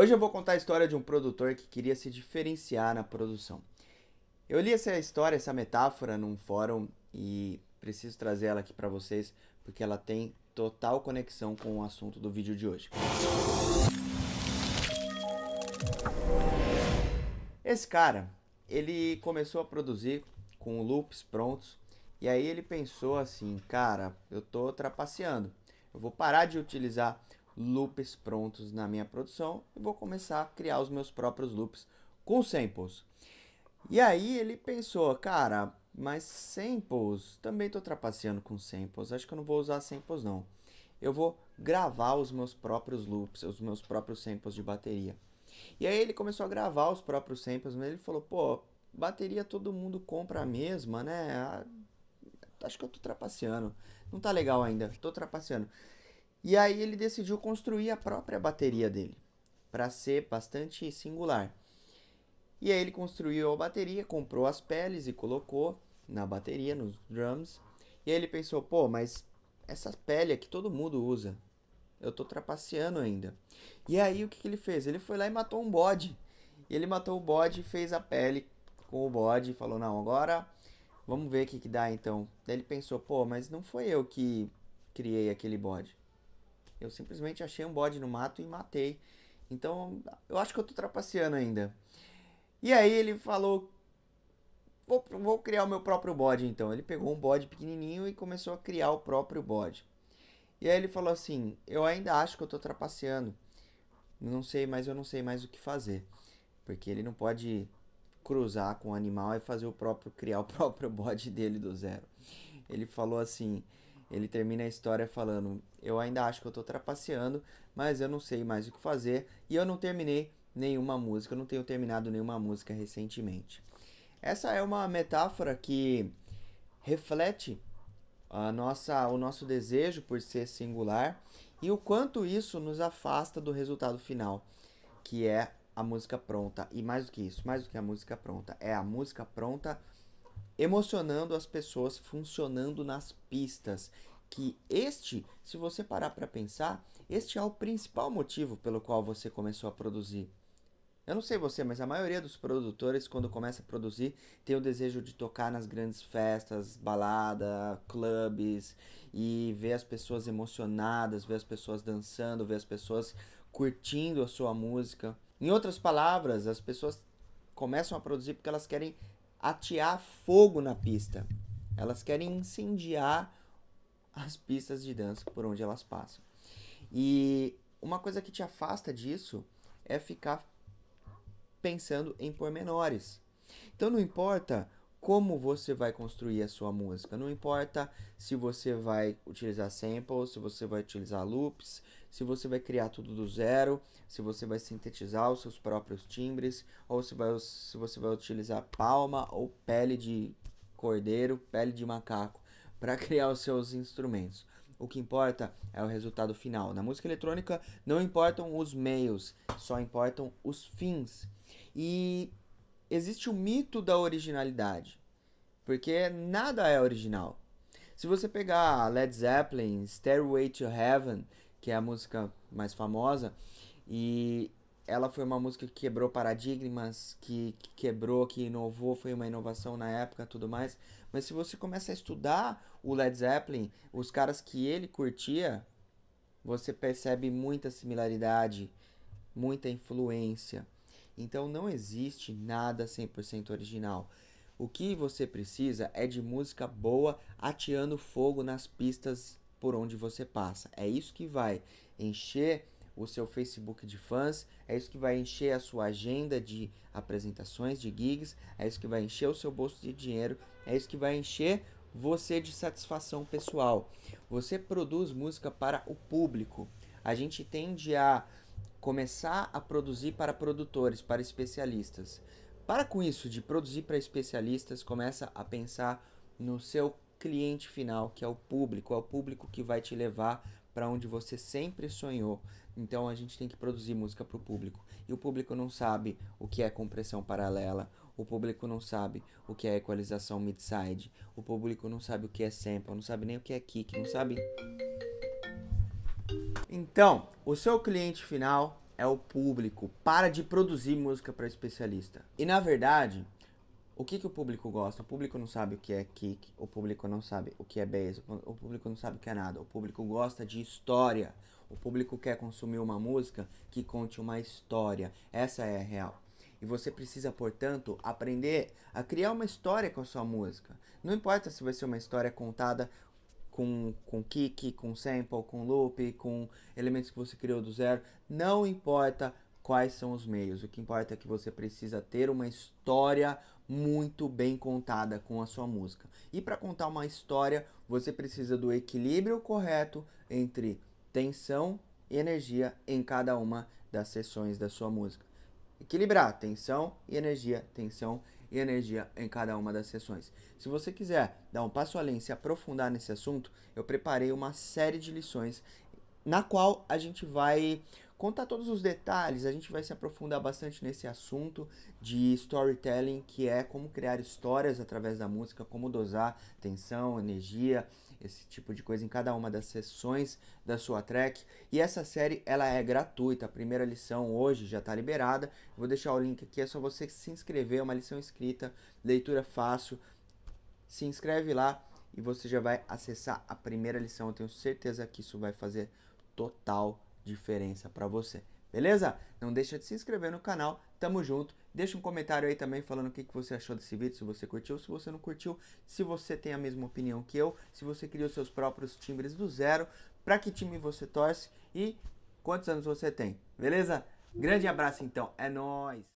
Hoje eu vou contar a história de um produtor que queria se diferenciar na produção. Eu li essa história, essa metáfora num fórum e preciso trazer ela aqui para vocês porque ela tem total conexão com o assunto do vídeo de hoje. Esse cara, ele começou a produzir com loops prontos e aí ele pensou assim, cara, eu tô trapaceando. Eu vou parar de utilizar loops prontos na minha produção e vou começar a criar os meus próprios loops com samples. E aí ele pensou, cara, mas samples, também estou trapaceando com samples, acho que eu não vou usar samples não. Eu vou gravar os meus próprios loops, os meus próprios samples de bateria. E aí ele começou a gravar os próprios samples, mas ele falou, pô, bateria todo mundo compra a mesma, né? Ah, acho que eu tô trapaceando. Não tá legal ainda, tô trapaceando. E aí ele decidiu construir a própria bateria dele, para ser bastante singular. E aí ele construiu a bateria, comprou as peles e colocou na bateria, nos drums. E aí ele pensou, pô, mas essa pele aqui todo mundo usa. Eu tô trapaceando ainda. E aí o que, que ele fez? Ele foi lá e matou um bode. E ele matou o bode, fez a pele com o bode, falou, não, agora vamos ver o que, que dá então. Daí ele pensou, pô, mas não foi eu que criei aquele bode. Eu simplesmente achei um bode no mato e matei. Então, eu acho que eu tô trapaceando ainda. E aí ele falou: vou, vou criar o meu próprio bode então. Ele pegou um bode pequenininho e começou a criar o próprio bode. E aí ele falou assim: Eu ainda acho que eu tô trapaceando. Não sei, mas eu não sei mais o que fazer. Porque ele não pode cruzar com o animal e fazer o próprio criar o próprio bode dele do zero. Ele falou assim: ele termina a história falando: Eu ainda acho que eu tô trapaceando, mas eu não sei mais o que fazer e eu não terminei nenhuma música, eu não tenho terminado nenhuma música recentemente. Essa é uma metáfora que reflete a nossa, o nosso desejo por ser singular e o quanto isso nos afasta do resultado final, que é a música pronta. E mais do que isso, mais do que a música pronta, é a música pronta emocionando as pessoas, funcionando nas pistas. Que este, se você parar para pensar, este é o principal motivo pelo qual você começou a produzir. Eu não sei você, mas a maioria dos produtores, quando começa a produzir, tem o desejo de tocar nas grandes festas, balada, clubes, e ver as pessoas emocionadas, ver as pessoas dançando, ver as pessoas curtindo a sua música. Em outras palavras, as pessoas começam a produzir porque elas querem atear fogo na pista. Elas querem incendiar as pistas de dança por onde elas passam. E uma coisa que te afasta disso é ficar pensando em pormenores. Então não importa como você vai construir a sua música. Não importa se você vai utilizar samples, se você vai utilizar loops, se você vai criar tudo do zero, se você vai sintetizar os seus próprios timbres, ou se, vai, se você vai utilizar palma ou pele de cordeiro, pele de macaco para criar os seus instrumentos. O que importa é o resultado final. Na música eletrônica não importam os meios, só importam os fins. E existe o mito da originalidade, porque nada é original. Se você pegar Led Zeppelin, Stairway to Heaven, que é a música mais famosa, e ela foi uma música que quebrou paradigmas, que, que, quebrou, que inovou, foi uma inovação na época, tudo mais. Mas se você começa a estudar o Led Zeppelin, os caras que ele curtia, você percebe muita similaridade, muita influência. Então não existe nada 100% original. O que você precisa é de música boa ateando fogo nas pistas por onde você passa. É isso que vai encher o seu Facebook de fãs, é isso que vai encher a sua agenda de apresentações, de gigs, é isso que vai encher o seu bolso de dinheiro, é isso que vai encher você de satisfação pessoal. Você produz música para o público. A gente tende a começar a produzir para produtores, para especialistas. Para com isso de produzir para especialistas, começa a pensar no seu cliente final, que é o público, é o público que vai te levar para onde você sempre sonhou. Então a gente tem que produzir música para o público. E o público não sabe o que é compressão paralela, o público não sabe o que é equalização midside, o público não sabe o que é sample, não sabe nem o que é kick, não sabe então, o seu cliente final é o público. Para de produzir música para especialista. E na verdade, o que, que o público gosta? O público não sabe o que é kick, o público não sabe o que é bass, o público não sabe o que é nada. O público gosta de história. O público quer consumir uma música que conte uma história. Essa é a real. E você precisa, portanto, aprender a criar uma história com a sua música. Não importa se vai ser uma história contada com, com kick, com sample, com loop, com elementos que você criou do zero. Não importa quais são os meios, o que importa é que você precisa ter uma história muito bem contada com a sua música. E para contar uma história, você precisa do equilíbrio correto entre tensão e energia em cada uma das sessões da sua música. Equilibrar tensão e energia, tensão e e energia em cada uma das sessões. Se você quiser dar um passo além e se aprofundar nesse assunto, eu preparei uma série de lições na qual a gente vai contar todos os detalhes, a gente vai se aprofundar bastante nesse assunto de storytelling, que é como criar histórias através da música, como dosar tensão, energia, esse tipo de coisa em cada uma das sessões da sua track. E essa série ela é gratuita. A primeira lição hoje já está liberada. Vou deixar o link aqui, é só você se inscrever, é uma lição escrita, leitura fácil. Se inscreve lá e você já vai acessar a primeira lição. Eu tenho certeza que isso vai fazer total diferença para você. Beleza? Não deixa de se inscrever no canal. Tamo junto. Deixa um comentário aí também falando o que, que você achou desse vídeo, se você curtiu, se você não curtiu, se você tem a mesma opinião que eu, se você criou seus próprios timbres do zero, para que time você torce e quantos anos você tem, beleza? Grande abraço então, é nóis!